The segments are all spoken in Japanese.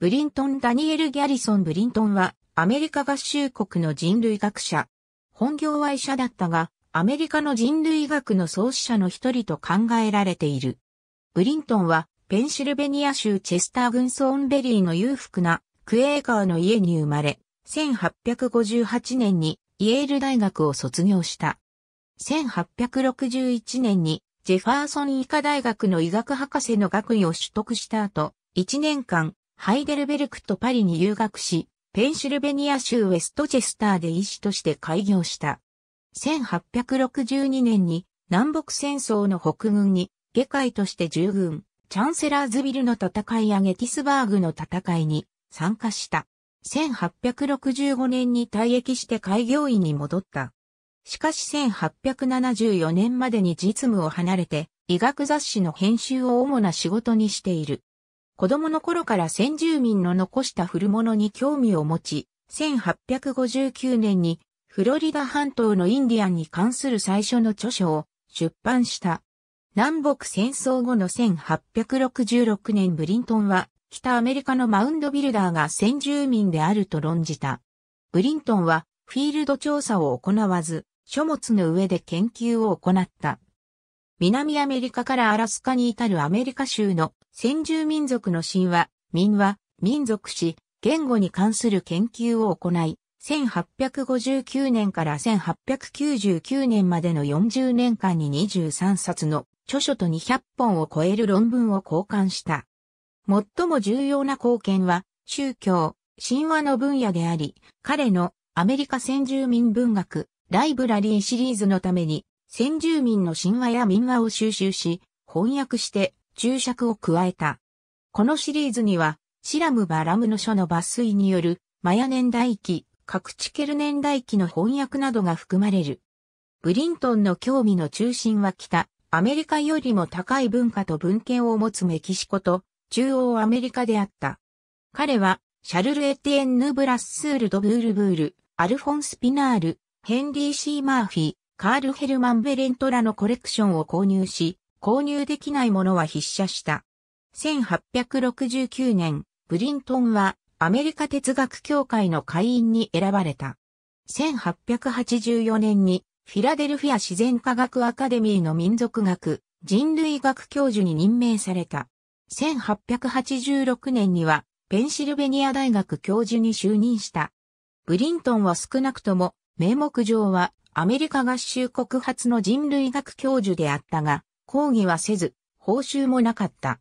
ブリントン・ダニエル・ギャリソン・ブリントンは、アメリカ合衆国の人類学者。本業は医者だったが、アメリカの人類学の創始者の一人と考えられている。ブリントンは、ペンシルベニア州チェスターンソーンベリーの裕福なクエーカーの家に生まれ、1858年にイェール大学を卒業した。1861年にジェファーソン医科大学の医学博士の学位を取得した後、1年間、ハイデルベルクとパリに留学し、ペンシルベニア州ウェストチェスターで医師として開業した。1862年に南北戦争の北軍に下界として従軍、チャンセラーズビルの戦いやゲティスバーグの戦いに参加した。1865年に退役して開業医に戻った。しかし1874年までに実務を離れて医学雑誌の編集を主な仕事にしている。子供の頃から先住民の残した古物に興味を持ち、1859年にフロリダ半島のインディアンに関する最初の著書を出版した。南北戦争後の1866年ブリントンは北アメリカのマウンドビルダーが先住民であると論じた。ブリントンはフィールド調査を行わず、書物の上で研究を行った。南アメリカからアラスカに至るアメリカ州の先住民族の神話、民話、民族史、言語に関する研究を行い、1859年から1899年までの40年間に23冊の著書と200本を超える論文を交換した。最も重要な貢献は宗教、神話の分野であり、彼のアメリカ先住民文学、ライブラリーシリーズのために先住民の神話や民話を収集し、翻訳して注釈を加えた。このシリーズには、シラム・バラムの書の抜粋による、マヤ年代記、カクチケル年代記の翻訳などが含まれる。ブリントンの興味の中心は北、アメリカよりも高い文化と文献を持つメキシコと、中央アメリカであった。彼は、シャルル・エティエンヌ・ブラッスール・ド・ブール・ブール、アルフォンス・ピナール、ヘンリー・シー・マーフィー、カール・ヘルマン・ベレントらのコレクションを購入し、購入できないものは筆写した。1869年、ブリントンはアメリカ哲学協会の会員に選ばれた。1884年にフィラデルフィア自然科学アカデミーの民族学、人類学教授に任命された。1886年にはペンシルベニア大学教授に就任した。ブリントンは少なくとも名目上はアメリカ合衆国初の人類学教授であったが、講義はせず、報酬もなかった。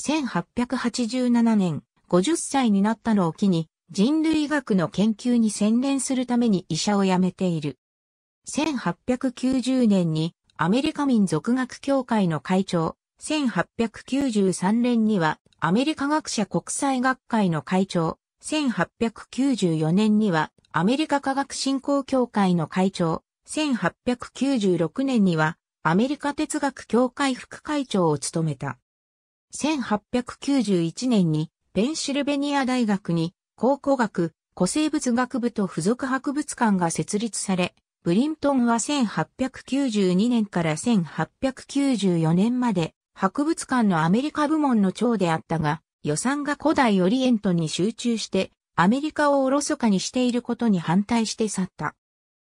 1887年、50歳になったのを機に、人類学の研究に専念するために医者を辞めている。1890年にアメリカ民族学協会の会長、1893年にはアメリカ学者国際学会の会長、1894年にはアメリカ科学振興協会の会長、1896年にはアメリカ哲学協会副会長を務めた。1891年にペンシルベニア大学に考古学、古生物学部と付属博物館が設立され、ブリントンは1892年から1894年まで博物館のアメリカ部門の長であったが、予算が古代オリエントに集中してアメリカをおろそかにしていることに反対して去った。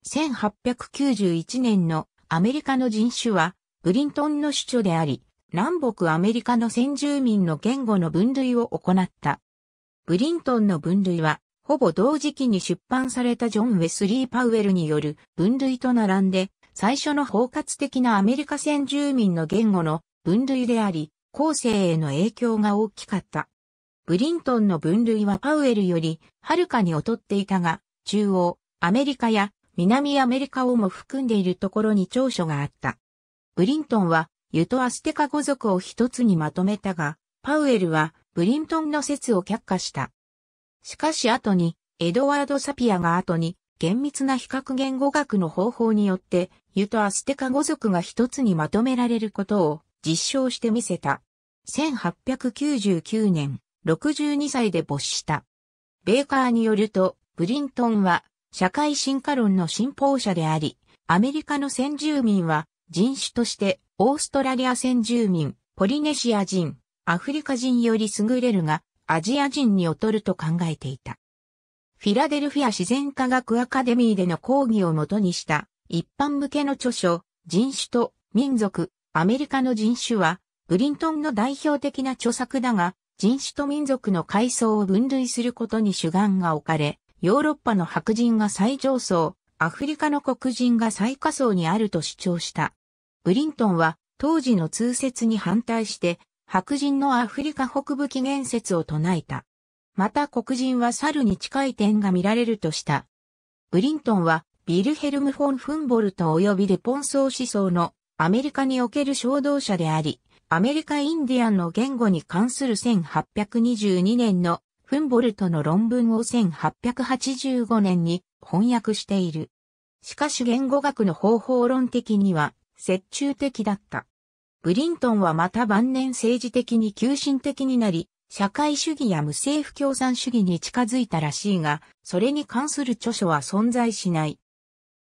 1891年のアメリカの人種は、ブリントンの主張であり、南北アメリカの先住民の言語の分類を行った。ブリントンの分類は、ほぼ同時期に出版されたジョン・ウェスリー・パウエルによる分類と並んで、最初の包括的なアメリカ先住民の言語の分類であり、後世への影響が大きかった。ブリントンの分類はパウエルよりはるかに劣っていたが、中央、アメリカや南アメリカをも含んでいるところに長所があった。ブリントンはユトアステカ語族を一つにまとめたが、パウエルはブリントンの説を却下した。しかし後に、エドワード・サピアが後に厳密な比較言語学の方法によって、ユトアステカ語族が一つにまとめられることを実証してみせた。1899年、62歳で没した。ベーカーによると、ブリントンは社会進化論の信奉者であり、アメリカの先住民は人種としてオーストラリア先住民、ポリネシア人、アフリカ人より優れるが、アジア人に劣ると考えていた。フィラデルフィア自然科学アカデミーでの講義をもとにした一般向けの著書、人種と民族、アメリカの人種は、ブリントンの代表的な著作だが、人種と民族の階層を分類することに主眼が置かれ、ヨーロッパの白人が最上層、アフリカの黒人が最下層にあると主張した。ブリントンは当時の通説に反対して白人のアフリカ北部起源説を唱えた。また黒人は猿に近い点が見られるとした。ブリントンはビルヘルム・フォン・フンボルト及びレポンソー思想のアメリカにおける衝動者であり、アメリカインディアンの言語に関する1822年のフンボルトの論文を1885年に翻訳している。しかし言語学の方法論的には折衷的だった。ブリントンはまた晩年政治的に急進的になり、社会主義や無政府共産主義に近づいたらしいが、それに関する著書は存在しない。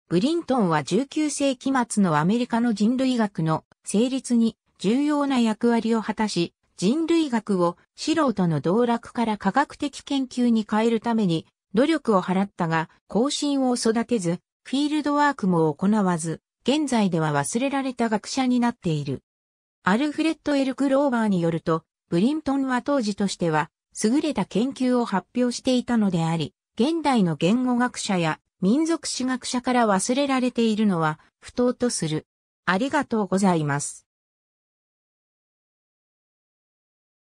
ブリントンは19世紀末のアメリカの人類学の成立に重要な役割を果たし、人類学を素人の道楽から科学的研究に変えるために努力を払ったが、更新を育てず、フィールドワークも行わず、現在では忘れられた学者になっている。アルフレッド・エル・クローバーによると、ブリントンは当時としては、優れた研究を発表していたのであり、現代の言語学者や民族史学者から忘れられているのは不当とする。ありがとうございます。